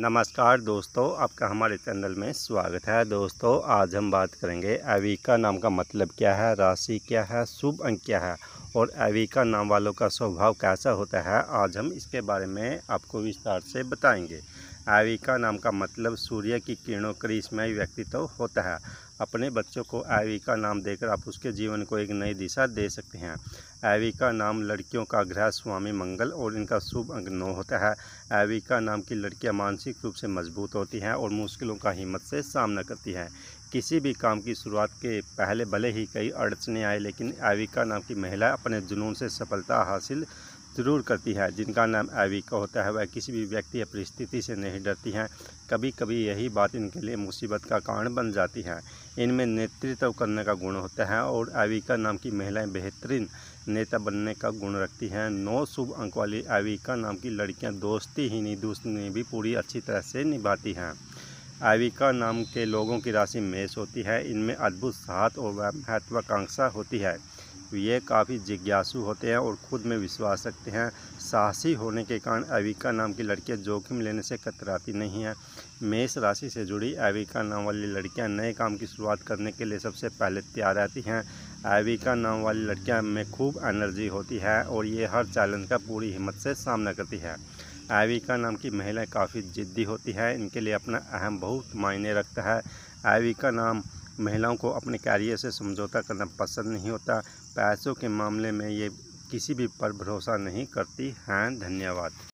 नमस्कार दोस्तों आपका हमारे चैनल में स्वागत है दोस्तों आज हम बात करेंगे एविका नाम का मतलब क्या है राशि क्या है शुभ अंक क्या है और एविका नाम वालों का स्वभाव कैसा होता है आज हम इसके बारे में आपको विस्तार से बताएंगे एविका नाम का मतलब सूर्य की किरणों करिश्माई व्यक्तित्व होता है अपने बच्चों को आईवी का नाम देकर आप उसके जीवन को एक नई दिशा दे सकते हैं आईवी का नाम लड़कियों का ग्रह स्वामी मंगल और इनका शुभ अंग नौ होता है आईवी का नाम की लड़कियां मानसिक रूप से मजबूत होती हैं और मुश्किलों का हिम्मत से सामना करती हैं किसी भी काम की शुरुआत के पहले भले ही कई अड़चने आए लेकिन आईवी का नाम की महिला अपने जुनून से सफलता हासिल ज़रूर करती है जिनका नाम एवी होता है वह किसी भी व्यक्ति या परिस्थिति से नहीं डरती हैं कभी कभी यही बात इनके लिए मुसीबत का कारण बन जाती है इनमें नेतृत्व करने का गुण होता है और एविका नाम की महिलाएं बेहतरीन नेता बनने का गुण रखती हैं नौ शुभ अंक वाली एविका नाम की लड़कियाँ दोस्ती ही नहीं दुश्मनी भी पूरी अच्छी तरह से निभाती हैं आविका नाम के लोगों की राशि मेष होती है इनमें अद्भुत साहत और महत्वाकांक्षा होती है तो ये काफ़ी जिज्ञासु होते हैं और खुद में विश्वास रखते हैं साहसी होने के कारण अविका नाम की लड़कियां जोखिम लेने से कतराती नहीं हैं मेष राशि से जुड़ी एविका नाम वाली लड़कियां नए काम की शुरुआत करने के लिए सबसे पहले तैयार रहती हैं एविका नाम वाली लड़कियां में खूब एनर्जी होती है और ये हर चैलेंज का पूरी हिम्मत से सामना करती है एविका नाम की महिलाएं काफ़ी ज़िद्दी होती हैं इनके लिए अपना अहम बहुत मायने रखता है एविका नाम महिलाओं को अपने कैरियर से समझौता करना पसंद नहीं होता पैसों के मामले में ये किसी भी पर भरोसा नहीं करती हैं हाँ, धन्यवाद